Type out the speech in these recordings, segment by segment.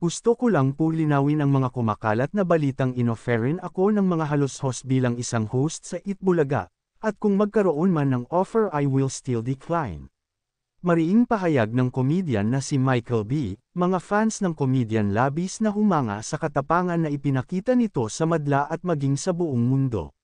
Gusto ko lang po linawin ang mga kumakalat na balitang inoferin ako ng mga halos-host bilang isang host sa Itbulaga, at kung magkaroon man ng offer I will still decline. Mariing pahayag ng komedyan na si Michael B., mga fans ng komedyan labis na humanga sa katapangan na ipinakita nito sa madla at maging sa buong mundo.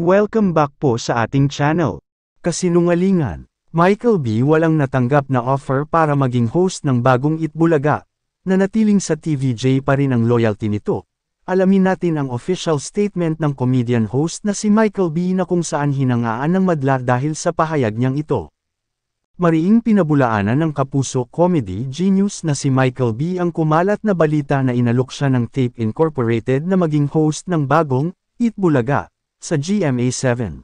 Welcome back po sa ating channel. Kasinungalingan, Michael B. walang natanggap na offer para maging host ng bagong Itbulaga, na natiling sa TVJ pa rin ang loyalty nito. Alamin natin ang official statement ng comedian host na si Michael B. na kung saan hinangaan ng madla dahil sa pahayag niyang ito. Mariing pinabulaanan ng kapuso comedy genius na si Michael B. ang kumalat na balita na inalok siya ng Tape Incorporated na maging host ng bagong, Itbulaga, sa GMA7.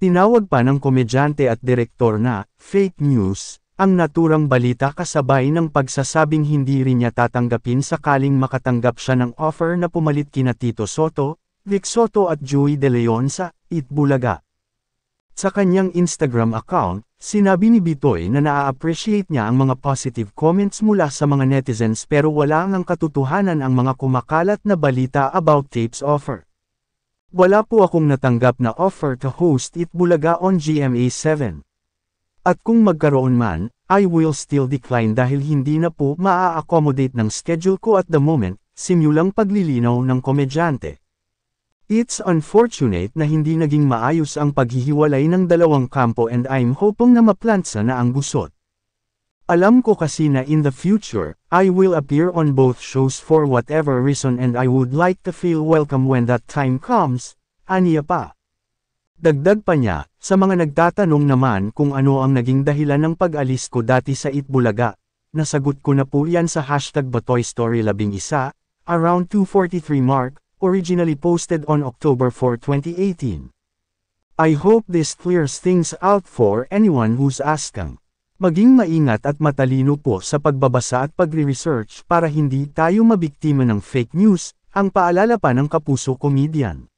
Tinawag pa ng komedyante at direktor na fake news ang naturang balita kasabay ng pagsasabing hindi rin niya tatanggapin sakaling makatanggap siya ng offer na pumalit kina Tito Soto, Vic Soto at Joey De Leon sa Itbulaga. Sa kanyang Instagram account, sinabi ni Bitoy na naa-appreciate niya ang mga positive comments mula sa mga netizens pero wala ngang katotohanan ang mga kumakalat na balita about tapes offer. Wala po akong natanggap na offer to host it Bulaga on GMA7. At kung magkaroon man, I will still decline dahil hindi na po maa-accommodate ng schedule ko at the moment, simulang paglilinaw ng komedyante. It's unfortunate na hindi naging maayos ang paghihiwalay ng dalawang kampo and I'm hoping na maplansa na ang gusot. Alam ko kasi na in the future, I will appear on both shows for whatever reason and I would like to feel welcome when that time comes, aniya pa. Dagdag pa niya, sa mga nagtatanong naman kung ano ang naging dahilan ng pag-alis ko dati sa Itbulaga, nasagot ko na po yan sa hashtag Batoy 11, around 243 mark, originally posted on October 4, 2018. I hope this clears things out for anyone who's asking. Maging maingat at matalino po sa pagbabasa at pagre-research para hindi tayo mabiktima ng fake news, ang paalala pa ng kapuso comedian.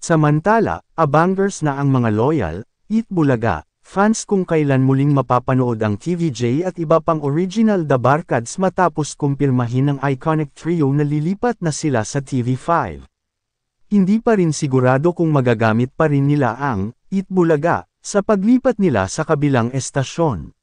Samantala, abangers na ang mga loyal, Eat Bulaga, fans kung kailan muling mapapanood ang TVJ at iba pang original The Barkads matapos kumpirmahin ng iconic trio na lilipat na sila sa TV5. Hindi pa rin sigurado kung magagamit pa rin nila ang Eat Bulaga sa paglipat nila sa kabilang estasyon.